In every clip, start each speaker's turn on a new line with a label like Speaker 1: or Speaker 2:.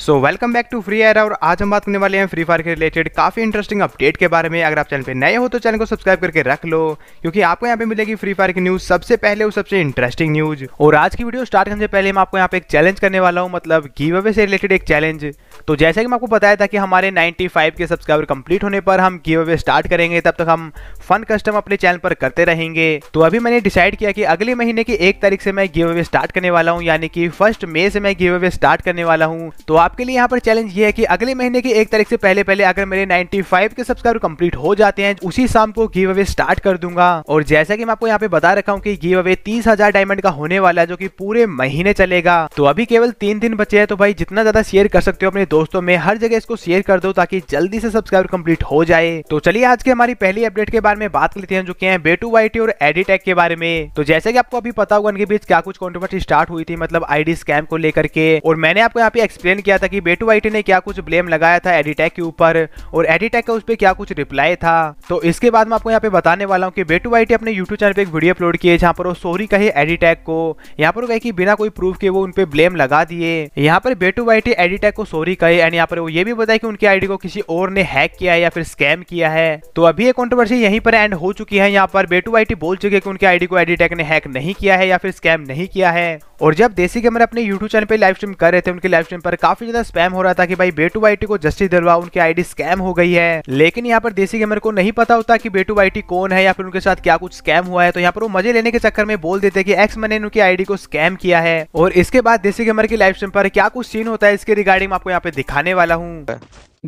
Speaker 1: So welcome back to free air और आज हम बात करने वाले हैं फ्री फायर के रिलेटेड काफ़ी इंटरेस्टिंग अपडेट के बारे में अगर आप चैनल पे नए हो तो चैनल को सब्सक्राइब करके रख लो क्योंकि आपको यहाँ पे मिलेगी फ्री फायर की न्यूज़ सबसे पहले और सबसे इंटरेस्टिंग न्यूज़ और आज की वीडियो स्टार्ट करने से पहले मैं आपको यहाँ पे एक चैलेंज करने वाला हूँ मतलब गिव अवे से रिलेटेड एक चैलेंज तो जैसा कि मैं आपको बताया था कि हमारे फाइव के सब्सक्राइबर कंप्लीट होने पर हम गिव अवे स्टार्ट करेंगे तब तक हम फन कस्टम अपने चैनल पर करते रहेंगे तो अभी मैंने डिसाइड किया कि अगले महीने की एक तारीख से मैं गिव अवे स्टार्ट करने वाला हूँ यानी कि फर्स्ट मई से मैं गिव अवे स्टार्ट करने वाला हूँ तो आप आपके लिए यहाँ पर चैलेंज ये है कि अगले महीने की एक तारीख से पहले पहले अगर मेरे 95 के सब्सक्राइबर कंप्लीट हो जाते हैं उसी शाम को गिव अवे स्टार्ट कर दूंगा और जैसा कि मैं आपको यहाँ पे बता रखा हूँ कि गिव अवे तीस डायमंड का होने वाला है जो कि पूरे महीने चलेगा तो अभी केवल तीन दिन बचे हैं तो भाई जितना ज्यादा शेयर कर सकते हो अपने दोस्तों में हर जगह इसको शेयर कर दो ताकि जल्दी से सब्सक्राइबर कंप्लीट हो जाए तो चलिए आज की हमारी पहली अपडेट के बारे में बात करते हैं जो की है बेटू वाई और एडिटेक के बारे में तो जैसे की आपको अभी पता होगा इनके बीच क्या कुछ कॉन्ट्रोवर्सी स्टार्ट हुई थी मतलब आईडी स्कैम को लेकर के और मैंने आपको यहाँ पे एक्सप्लेन किया गया था कि बेटू आईटी ने क्या कुछ ब्लेम लगाया था एडिटेक के ऊपर और एडिटेक का उस पर क्या कुछ रिप्लाई था तो इसके बाद मैं आपको यहाँ पे बताने वाला हूँ कि बेटू आईटी अपने यूट्यूब चैनल पर एक वीडियो अपलोड किए जहाँ पर वो सॉरी कहे एडिटेक को यहाँ पर कहे की बिना कोई प्रूफ के वो उनपे ब्लेम लगा दिए यहाँ पर बेटू आईटी एडिटेक को सॉरी कहे एंड यहाँ पर वो ये भी बताया कि उनकी आईडी को किसी और ने हैक किया है या फिर स्कैम किया है तो अभी ये कॉन्ट्रोवर्सी यहीं पर एंड हो चुकी है यहाँ पर बेटू आईटी बोल चुके की उनके आईडी को एडिटेक ने हैक नहीं किया है या फिर स्कैम नहीं किया है और जब देसी गेमर अपने यूट्यूब चैनल पे लाइव स्ट्रीम कर रहे थे उनके लाइव स्ट्रीम पर काफी ज्यादा स्पैम हो रहा था कि भाई बेटू बाइटी को जस्टिस दिलवा उनकी आईडी स्कैम हो गई है लेकिन यहाँ पर देसी गेमर को नहीं पता होता कि बेटू बाइटी कौन है या फिर उनके साथ क्या कुछ स्कैम हुआ है तो यहाँ पर वो मजे लेने के चक्कर में बोल देते कि एक्स मैंने उनकी आईडी को स्कैम किया है और इसके बाद देसी गेमर की लाइफ स्ट्रीम पर क्या कुछ सीन होता है इसके रिगार्डिंग आपको यहाँ पे दिखाने वाला हूँ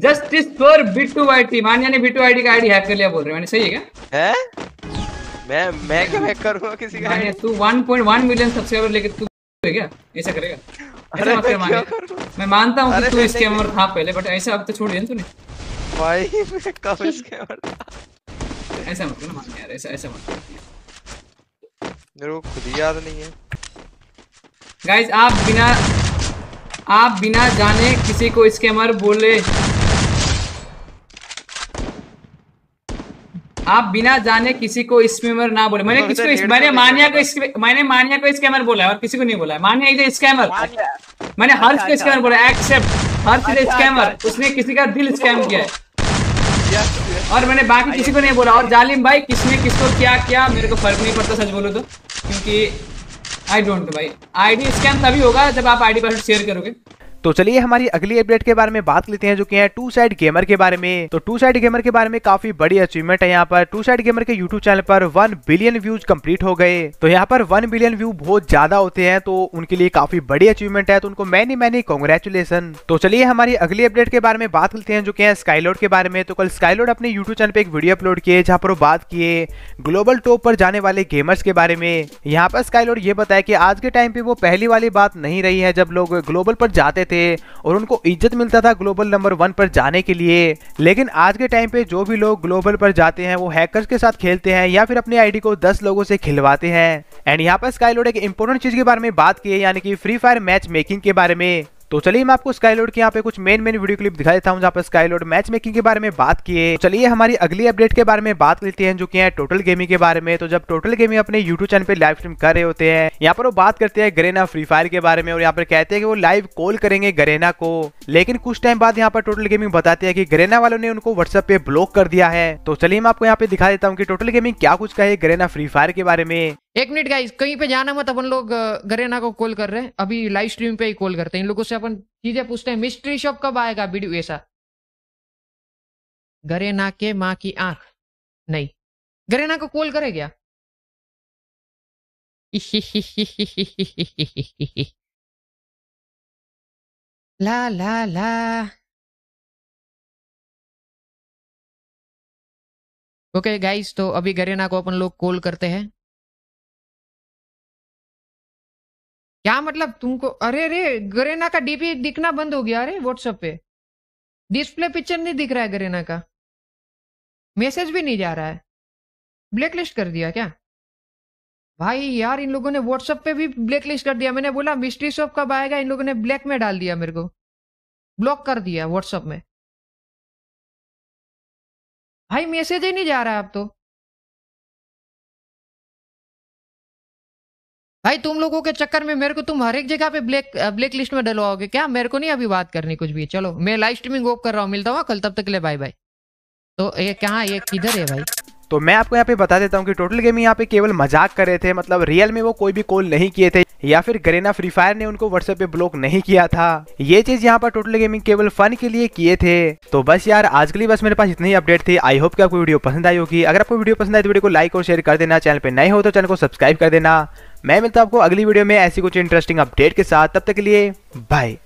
Speaker 1: justice for Bittu IT mania Bittu Bittu ID का आईडी
Speaker 2: हैक कर लिया बोल रहे मैंने सही है क्या है
Speaker 1: मैं मैं क्या हैक
Speaker 2: करूंगा किसी का तू 1.1 मिलियन सब्सक्राइबर लेके तू है क्या ऐसा करेगा
Speaker 1: अरे मैं क्या
Speaker 2: करूं मैं मानता हूँ कि तू स्कैमर था पहले बट ऐसे अब तो छोड़ दिया तूने
Speaker 1: भाई मैं कब
Speaker 2: स्कैमर था ऐसा मत करना मान यार ऐसा ऐसा मत
Speaker 1: मेरे को खुद याद नहीं है
Speaker 2: गाइस आप बिना आप बिना जाने किसी को स्कैमर बोले आप बिना जाने किसी को स्कैमर ना बोले मैंने किसी को मैंने मानिया को मैंने मानिया को स्कैमर बोला है और किसी को नहीं बोला है मानिया इधर स्कैमर अच्छा, अच्छा, अच्छा। मैंने हर्ष को स्कैमर बोला एक्सेप्ट हर्ष इज स्कैमर उसने किसी का दिल स्कैम किया है और मैंने बाकी किसी को नहीं बोला और जालिम भाई किसने किसको क्या किया मेरे को फर्क नहीं पड़ता सच बोलो तो क्योंकि आई डोंट भाई आईडी स्कैम तभी होगा जब आप आईडी पासवर्ड शेयर करोगे
Speaker 1: तो चलिए हमारी अगली अपडेट के बारे में बात लेते हैं जो कि है टू साइड गेमर के बारे में तो टू साइड गेमर के बारे में काफी बड़ी अचीवमेंट है यहाँ पर टू साइड गेमर के यूट्यूब चैनल पर वन बिलियन व्यूज कंप्लीट हो गए तो यहाँ पर वन बिलियन व्यू बहुत ज्यादा होते हैं तो उनके लिए काफी बड़ी अचीवमेंट है तो उनको मैनी मैनी कॉन्ग्रेचुलेसन तो चलिए हमारी अगली अपडेट के बारे में बात करते हैं जो की है स्काईलोड के बारे में तो कल स्काईलोड अपने यूट्यूब चैनल पर एक वीडियो अपलोड किए जहाँ पर वो बात किए ग्लोबल टॉप पर जाने वाले गेमर्स के बारे में यहाँ पर स्काईलोड ये बताया कि आज के टाइम पे वो पहली वाली बात नहीं रही है जब लोग ग्लोबल पर जाते थे और उनको इज्जत मिलता था ग्लोबल नंबर वन पर जाने के लिए लेकिन आज के टाइम पे जो भी लोग ग्लोबल पर जाते हैं वो हैकर्स के साथ खेलते हैं या फिर अपने आईडी को 10 लोगों से खिलवाते हैं एंड यहाँ पर स्काईलोड एक इम्पोर्टेंट चीज के बारे में बात की है यानी कि फ्री फायर मैच मेकिंग के बारे में तो चलिए मैं आपको स्काईलोड के यहाँ पे कुछ मेन मेन वीडियो क्लिप दिखा देता हूँ जहाँ पर स्काईलोड मैच मेकिंग के बारे में बात किए तो चलिए हमारी अगली अपडेट के बारे में बात करते हैं जो कि है टोटल गेमिंग के बारे में तो जब टोटल गेमिंग अपने यूट्यूब चैनल पर लाइव स्ट्रीम कर रहे होते हैं यहाँ पर वो बात करते हैं ग्रेना फ्री फायर के बारे में और यहाँ पर कहते हैं कि वो लाइव कॉल करेंगे ग्रेना को लेकिन कुछ टाइम बाद यहाँ पर टोटल गेमिंग बताते हैं कि ग्रेना वालों ने उनको व्हाट्सएप पे ब्लॉक कर दिया है तो चलिए मैं आपको यहाँ पे दिखा देता हूँ कि टोटल गेमिंग क्या कुछ कहे ग्रेना फ्री फायर के बारे में
Speaker 2: एक मिनट गाइस कहीं पे जाना मत अपन लोग गरेना को कॉल कर रहे हैं अभी लाइव स्ट्रीम पे ही कॉल करते हैं इन लोगों से अपन चीजें पूछते हैं मिस्ट्री शॉप कब आएगा वीडियो ऐसा गरेना के माँ की आंख नहीं गरेना को कॉल करे क्या ला ला ला ओके okay, गाइस तो अभी गरेना को अपन लोग कॉल करते हैं क्या मतलब तुमको अरे अरे गरेना का डीपी दिखना बंद हो गया अरे व्हाट्सएप पे डिस्प्ले पिक्चर नहीं दिख रहा है गरेना का मैसेज भी नहीं जा रहा है ब्लैक लिस्ट कर दिया क्या भाई यार इन लोगों ने व्हाट्सएप पे भी ब्लैक लिस्ट कर दिया मैंने बोला मिस्ट्री शॉप कब आएगा इन लोगों ने ब्लैक में डाल दिया मेरे को ब्लॉक कर दिया व्हाट्सएप में भाई मैसेज ही नहीं जा रहा है अब तो भाई तुम लोगों के चक्कर में मेरे को तुम हर एक जगह पे ब्लैक ब्लैक लिस्ट में डलवाओगे क्या मेरे को नहीं अभी बात करनी कुछ भी चलो मैं लाइव स्ट्रीमिंग ऑफ कर रहा हूँ मिलता हूँ कल तब तक के लिए बाय बाय तो ये कहाँ ये
Speaker 1: किधर है भाई तो मैं आपको यहाँ पे बता देता हूँ कि टोटल गेमिंग यहाँ पे केवल मजाक कर रहे थे मतलब रियल में वो कोई भी कॉल नहीं किए थे या फिर गरेना फ्री फायर ने उनको व्हाट्सएप पे ब्लॉक नहीं किया था ये चीज यहाँ पर टोटल गेमिंग केवल फन के लिए किए थे तो बस यार आज के लिए बस मेरे पास इतनी अपडेट थी आई होप कि आपको वीडियो पसंद आई होगी अगर आपको वीडियो पसंद आए तो वीडियो को लाइक और शेयर कर देना चैनल पर नए हो तो चैनल को सब्सक्राइब कर देना मैं मिलता हूँ आपको अगली वीडियो में ऐसी कुछ इंटरेस्टिंग अपडेट के साथ तब तक के लिए बाय